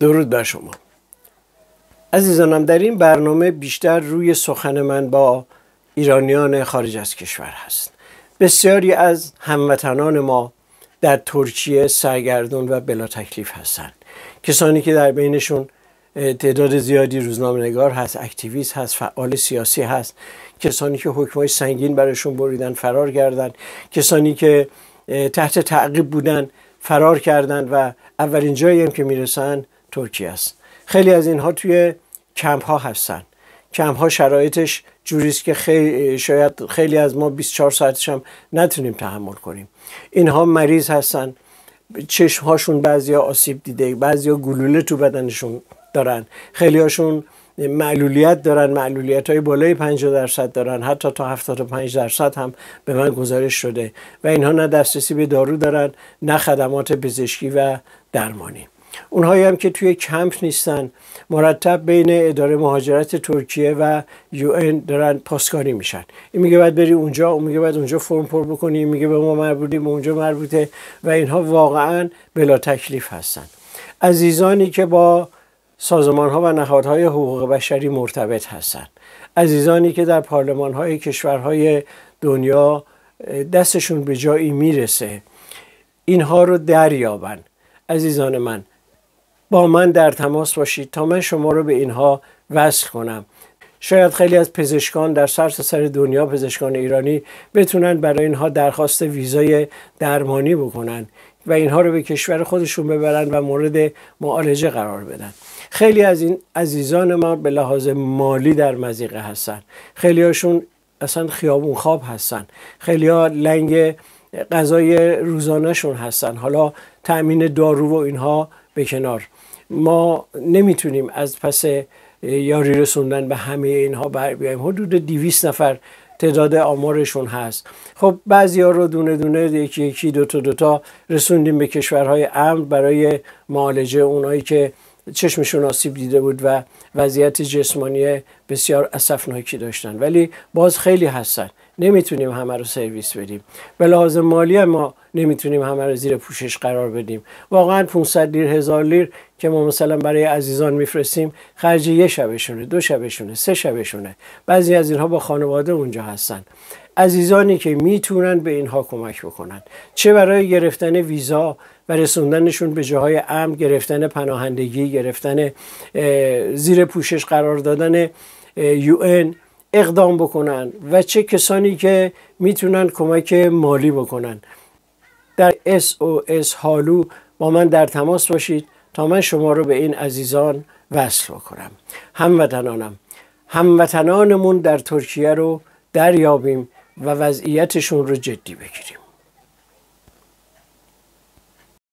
درود بر شما عزیزانم در این برنامه بیشتر روی سخن من با ایرانیان خارج از کشور هست بسیاری از هموطنان ما در ترکیه سرگردون و بلا تکلیف هستند کسانی که در بینشون تعداد زیادی روزنامه نگار هست اکتیویست هست فعال سیاسی هست کسانی که های سنگین برایشون بریدن فرار کردند، کسانی که تحت تعقیب بودن فرار کردند و اولین جایی هم که میرسن ترکیه است خیلی از اینها توی کمپ ها هستن کمپ ها شرایطش جوریست که خیلی شاید خیلی از ما 24 ساعتش هم نتونیم تحمل کنیم اینها مریض هستن چشم هاشون بعضی ها آسیب دیده بعضی گلوله تو بدنشون دارن خیلی هاشون معلولیت دارن معلولیت های بالای 50 درصد دارن حتی تا 75 درصد هم به من گزارش شده و اینها نه دسترسی به دارو دارن نه خدمات پزشکی و درمانی اونهایی هم که توی کمپ نیستن مرتب بین اداره مهاجرت ترکیه و یو این دارن پاسکاری میشن این میگه باید بری اونجا اون میگه باید اونجا فرم پر بکنی این میگه به ما مربوطی به اونجا مربوطه و اینها واقعا بلا تکلیف هستن عزیزانی که با سازمان ها و نهادهای حقوق بشری مرتبط هستند عزیزانی که در پارلمان های کشورهای دنیا دستشون به جایی میرسه اینها رو دریابن عزیزان من با من در تماس باشید تا من شما رو به اینها وصل کنم شاید خیلی از پزشکان در سرتاسر سر دنیا پزشکان ایرانی بتونن برای اینها درخواست ویزای درمانی بکنن و اینها رو به کشور خودشون ببرن و مورد معالجه قرار بدن خیلی از این عزیزان ما به لحاظ مالی در مزیقه هستن خیلی هاشون اصلا خیابون خواب هستن خیلی ها لنگ غذای روزانهشون هستن حالا تأمین دارو و اینها به کنار ما نمیتونیم از پس یاری رسوندن به همه اینها بر بیایم حدود 200 نفر تعداد آمارشون هست خب بعضی ها رو دونه دونه یکی یکی دوتا دوتا رسوندیم به کشورهای امن برای معالجه اونایی که چشمشون آسیب دیده بود و وضعیت جسمانی بسیار اسفناکی داشتن ولی باز خیلی هستن نمیتونیم همه رو سرویس بدیم به لحاظ مالی ما نمیتونیم همه رو زیر پوشش قرار بدیم واقعا 500 لیر هزار لیر که ما مثلا برای عزیزان میفرستیم خرج یه شبشونه دو شبشونه سه شبشونه بعضی از اینها با خانواده اونجا هستن عزیزانی که میتونن به اینها کمک بکنن چه برای گرفتن ویزا و رسوندنشون به جاهای امن گرفتن پناهندگی گرفتن زیر پوشش قرار دادن یو اقدام بکنن و چه کسانی که میتونن کمک مالی بکنن در SOS هالو با من در تماس باشید تا من شما رو به این عزیزان وصل بکنم هموطنانم هموطنانمون در ترکیه رو دریابیم و وضعیتشون رو جدی بگیریم